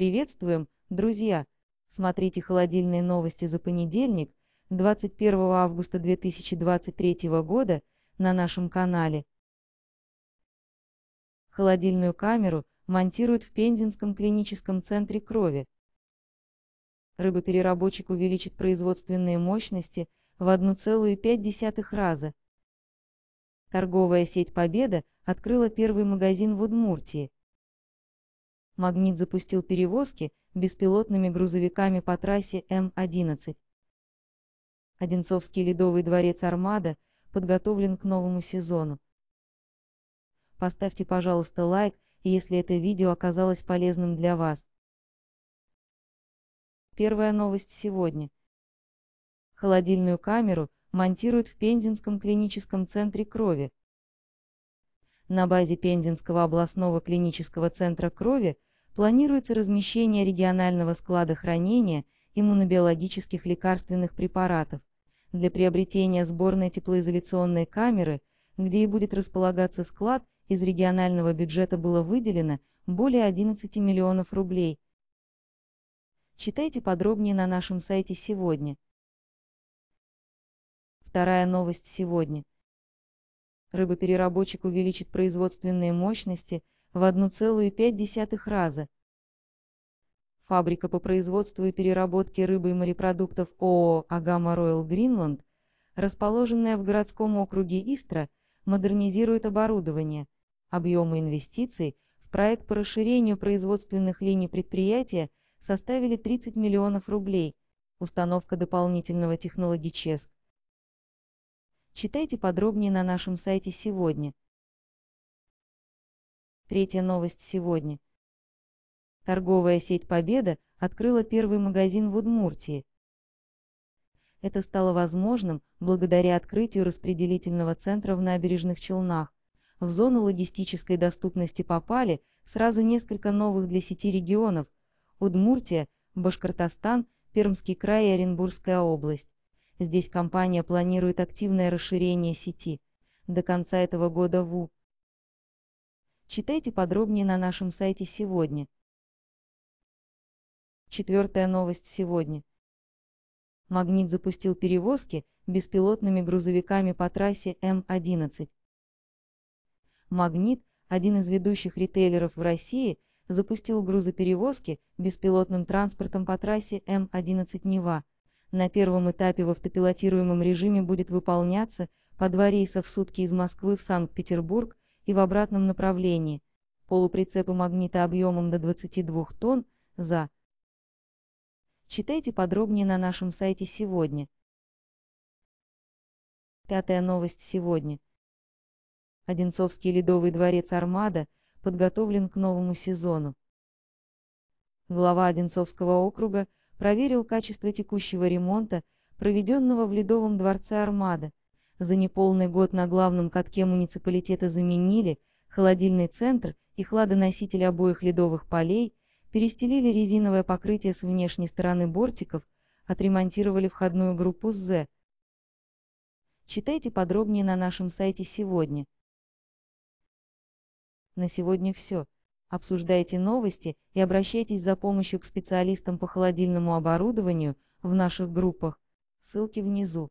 Приветствуем, друзья! Смотрите холодильные новости за понедельник, 21 августа 2023 года на нашем канале. Холодильную камеру монтируют в Пензенском клиническом центре крови. Рыбопереработчик увеличит производственные мощности в 1,5 раза. Торговая сеть «Победа» открыла первый магазин в Удмуртии – магнит запустил перевозки беспилотными грузовиками по трассе М-11. Одинцовский ледовый дворец «Армада» подготовлен к новому сезону. Поставьте, пожалуйста, лайк, если это видео оказалось полезным для вас. Первая новость сегодня. Холодильную камеру монтируют в Пензенском клиническом центре крови. На базе Пензенского областного клинического центра крови – планируется размещение регионального склада хранения иммунобиологических лекарственных препаратов для приобретения сборной теплоизоляционной камеры, где и будет располагаться склад, из регионального бюджета было выделено более 11 миллионов рублей. Читайте подробнее на нашем сайте сегодня. Вторая новость сегодня. Рыбопереработчик увеличит производственные мощности – в 1,5 раза. Фабрика по производству и переработке рыбы и морепродуктов ООО «Агама Ройл Гринланд», расположенная в городском округе Истра, модернизирует оборудование, объемы инвестиций в проект по расширению производственных линий предприятия составили 30 миллионов рублей, установка дополнительного технологичес. Читайте подробнее на нашем сайте сегодня. Третья новость сегодня. Торговая сеть «Победа» открыла первый магазин в Удмуртии. Это стало возможным благодаря открытию распределительного центра в набережных Челнах. В зону логистической доступности попали сразу несколько новых для сети регионов – Удмуртия, Башкортостан, Пермский край и Оренбургская область. Здесь компания планирует активное расширение сети. До конца этого года ВУ Читайте подробнее на нашем сайте сегодня. Четвертая новость сегодня. Магнит запустил перевозки беспилотными грузовиками по трассе М-11. Магнит, один из ведущих ритейлеров в России, запустил грузоперевозки беспилотным транспортом по трассе М-11 Нева. На первом этапе в автопилотируемом режиме будет выполняться по два рейса в сутки из Москвы в Санкт-Петербург и в обратном направлении. Полуприцепы магнита объемом до 22 тонн за. Читайте подробнее на нашем сайте сегодня. Пятая новость сегодня. Одинцовский ледовый дворец «Армада» подготовлен к новому сезону. Глава Одинцовского округа проверил качество текущего ремонта, проведенного в ледовом дворце «Армада», за неполный год на главном катке муниципалитета заменили холодильный центр и хладоноситель обоих ледовых полей, перестелили резиновое покрытие с внешней стороны бортиков, отремонтировали входную группу «З». Читайте подробнее на нашем сайте сегодня. На сегодня все. Обсуждайте новости и обращайтесь за помощью к специалистам по холодильному оборудованию в наших группах. Ссылки внизу.